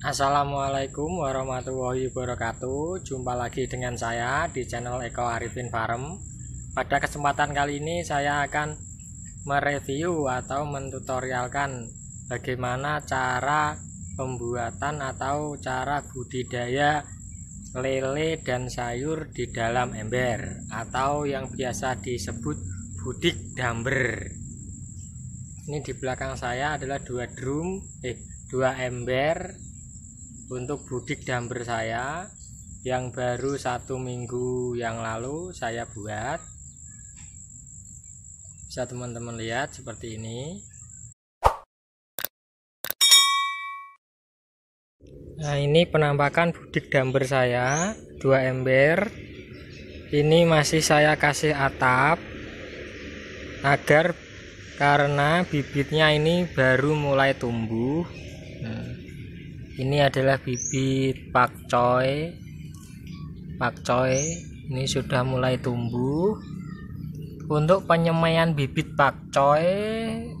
Assalamualaikum warahmatullahi wabarakatuh Jumpa lagi dengan saya di channel Eko Arifin Farm Pada kesempatan kali ini saya akan mereview atau mentutorialkan Bagaimana cara pembuatan atau cara budidaya lele dan sayur di dalam ember Atau yang biasa disebut budik damber Ini di belakang saya adalah dua drum, eh dua ember untuk budik damper saya yang baru satu minggu yang lalu saya buat bisa teman-teman lihat seperti ini nah ini penampakan budik damper saya dua ember ini masih saya kasih atap agar karena bibitnya ini baru mulai tumbuh nah ini adalah bibit pakcoy pakcoy ini sudah mulai tumbuh untuk penyemaian bibit pakcoy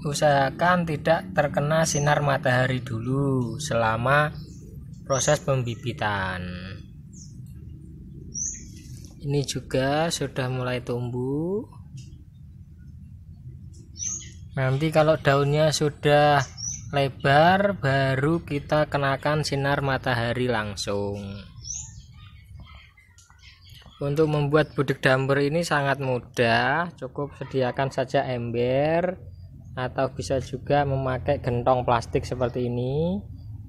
usahakan tidak terkena sinar matahari dulu selama proses pembibitan ini juga sudah mulai tumbuh nanti kalau daunnya sudah lebar baru kita kenakan sinar matahari langsung untuk membuat budik damper ini sangat mudah cukup sediakan saja ember atau bisa juga memakai gentong plastik seperti ini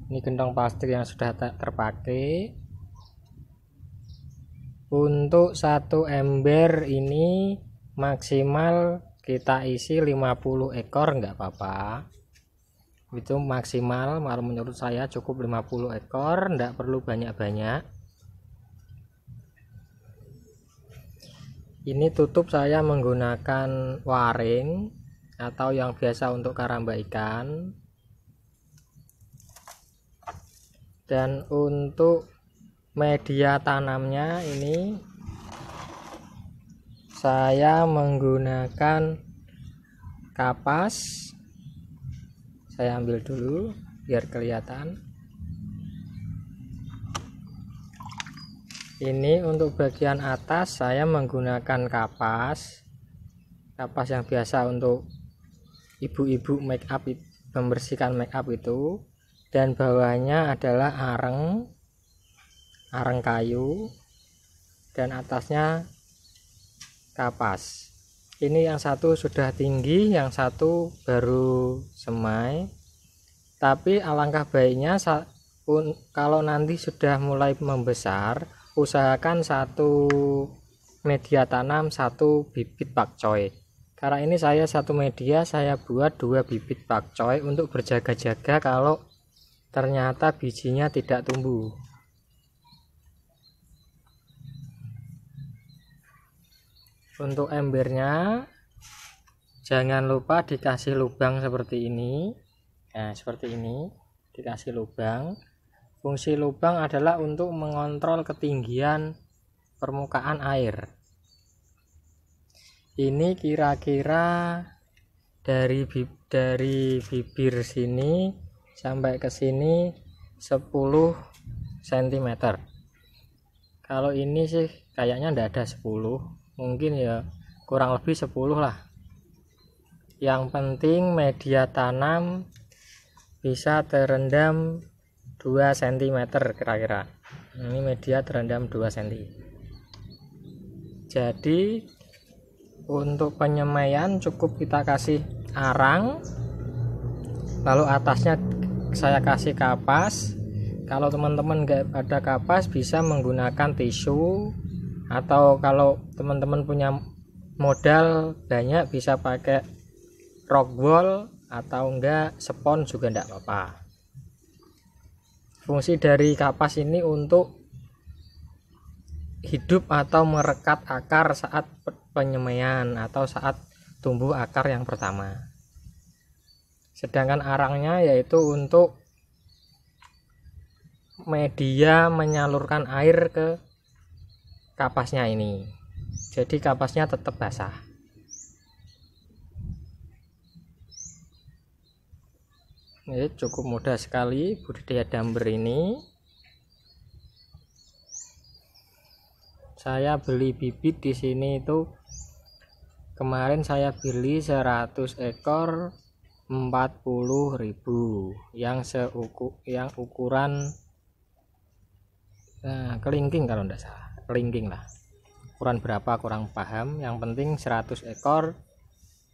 ini gentong plastik yang sudah terpakai untuk satu ember ini maksimal kita isi 50 ekor nggak apa-apa itu maksimal kalau menurut saya cukup 50 ekor tidak perlu banyak-banyak ini tutup saya menggunakan waring atau yang biasa untuk karamba ikan dan untuk media tanamnya ini saya menggunakan kapas saya ambil dulu biar kelihatan ini untuk bagian atas saya menggunakan kapas kapas yang biasa untuk ibu-ibu make up membersihkan make up itu dan bawahnya adalah areng areng kayu dan atasnya kapas ini yang satu sudah tinggi yang satu baru semai tapi alangkah baiknya kalau nanti sudah mulai membesar usahakan satu media tanam satu bibit pakcoy karena ini saya satu media saya buat dua bibit pakcoy untuk berjaga-jaga kalau ternyata bijinya tidak tumbuh untuk embernya jangan lupa dikasih lubang seperti ini nah seperti ini dikasih lubang fungsi lubang adalah untuk mengontrol ketinggian permukaan air ini kira-kira dari dari bibir sini sampai ke sini 10 cm kalau ini sih kayaknya tidak ada 10 mungkin ya kurang lebih 10 lah yang penting media tanam bisa terendam 2 cm kira-kira ini media terendam 2 cm jadi untuk penyemaian cukup kita kasih arang lalu atasnya saya kasih kapas kalau teman-teman nggak ada kapas bisa menggunakan tisu atau kalau teman-teman punya modal banyak bisa pakai rock wall atau enggak spon juga enggak apa-apa fungsi dari kapas ini untuk hidup atau merekat akar saat penyemaian atau saat tumbuh akar yang pertama sedangkan arangnya yaitu untuk media menyalurkan air ke kapasnya ini jadi kapasnya tetap basah ini cukup mudah sekali budidaya damber ini saya beli bibit di sini itu kemarin saya beli 100 ekor 40.000 yang seukur yang ukuran nah, kelingking kalau tidak salah kelingking lah ukuran berapa kurang paham yang penting 100 ekor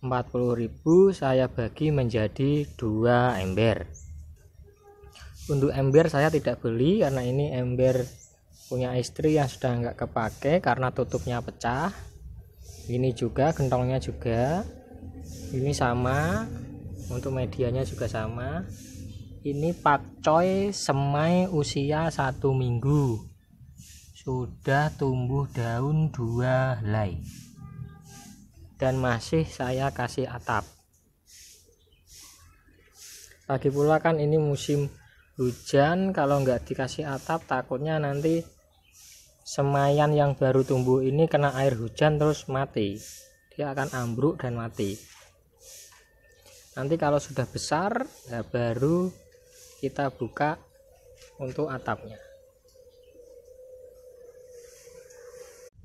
40.000 saya bagi menjadi dua ember untuk ember saya tidak beli karena ini ember punya istri yang sudah enggak kepake karena tutupnya pecah ini juga gentongnya juga ini sama untuk medianya juga sama ini pakcoy semai usia satu minggu sudah tumbuh daun dua helai dan masih saya kasih atap lagi pula kan ini musim hujan kalau nggak dikasih atap takutnya nanti semayan yang baru tumbuh ini kena air hujan terus mati dia akan ambruk dan mati nanti kalau sudah besar ya baru kita buka untuk atapnya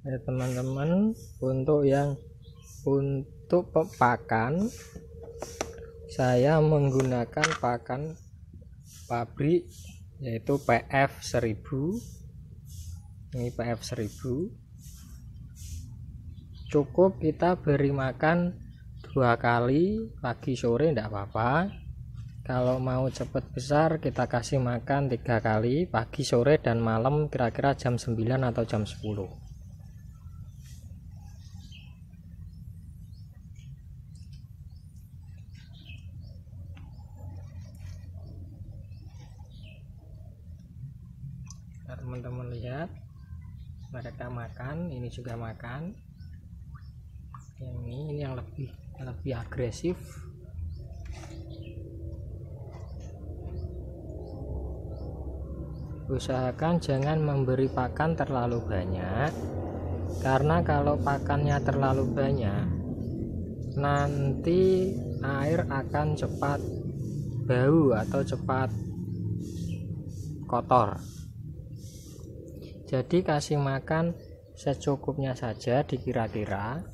ya teman-teman untuk yang untuk pakan saya menggunakan pakan pabrik yaitu PF 1000 ini PF 1000 cukup kita beri makan dua kali pagi sore tidak apa-apa kalau mau cepat besar kita kasih makan tiga kali pagi sore dan malam kira-kira jam 9 atau jam 10 kita makan ini juga makan yang ini ini yang lebih lebih agresif usahakan jangan memberi pakan terlalu banyak karena kalau pakannya terlalu banyak nanti air akan cepat bau atau cepat kotor jadi kasih makan secukupnya saja dikira-kira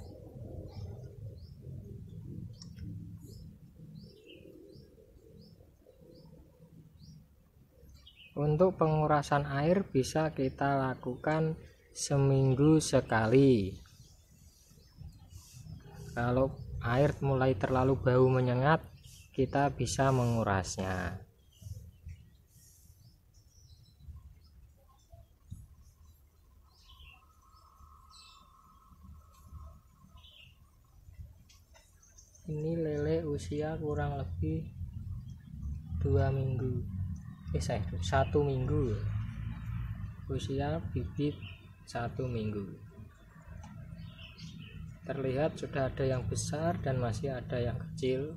Untuk pengurasan air bisa kita lakukan seminggu sekali. Kalau air mulai terlalu bau menyengat, kita bisa mengurasnya. ini lele usia kurang lebih dua minggu eh saya satu minggu ya. usia bibit satu minggu terlihat sudah ada yang besar dan masih ada yang kecil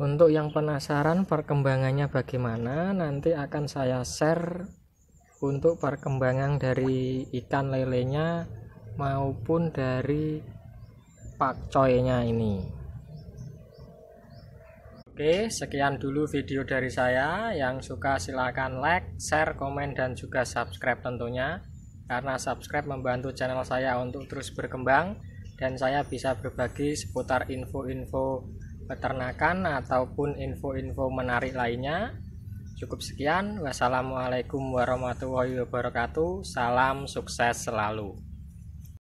Untuk yang penasaran perkembangannya bagaimana, nanti akan saya share untuk perkembangan dari ikan lelenya maupun dari pakcoynya ini Oke sekian dulu video dari saya yang suka silahkan like, share, komen dan juga subscribe tentunya karena subscribe membantu channel saya untuk terus berkembang dan saya bisa berbagi seputar info-info peternakan ataupun info-info menarik lainnya Cukup sekian. Wassalamualaikum warahmatullahi wabarakatuh. Salam sukses selalu.